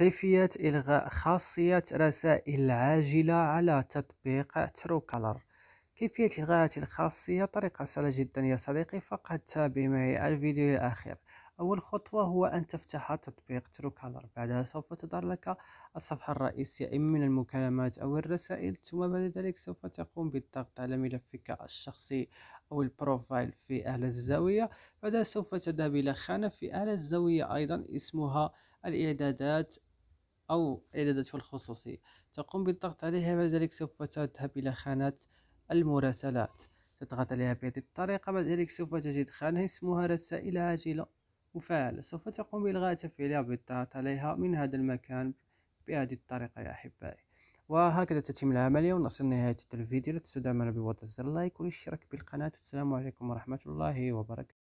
كيفية إلغاء خاصية رسائل عاجلة على تطبيق ترو كالر كيفية إلغاء الخاصية طريقة سهلة جدا يا صديقي فقط تابع معي الفيديو الأخير أول خطوة هو أن تفتح تطبيق ترو كالر بعدها سوف تظهر لك الصفحة الرئيسية إما من المكالمات أو الرسائل ثم بعد ذلك سوف تقوم بالضغط على ملفك الشخصي أو البروفايل في أعلى الزاوية بعدها سوف تذهب إلى خانة في أعلى الزاوية أيضا اسمها الإعدادات أو إعدادته الخصوصي تقوم بالضغط عليها بعد ذلك سوف تذهب إلى خانة المراسلات تضغط عليها بهذه الطريقة بعد ذلك سوف تجد خانة اسمها رسائل عاجلة مفعلة سوف تقوم بإلغاء تفعيلها بالضغط عليها من هذا المكان بهذه الطريقة يا أحبائي وهكذا تتم العملية ونصل نهاية الفيديو لا تنسوا دعمنا بوضع زر لايك والاشتراك بالقناة والسلام عليكم ورحمة الله وبركاته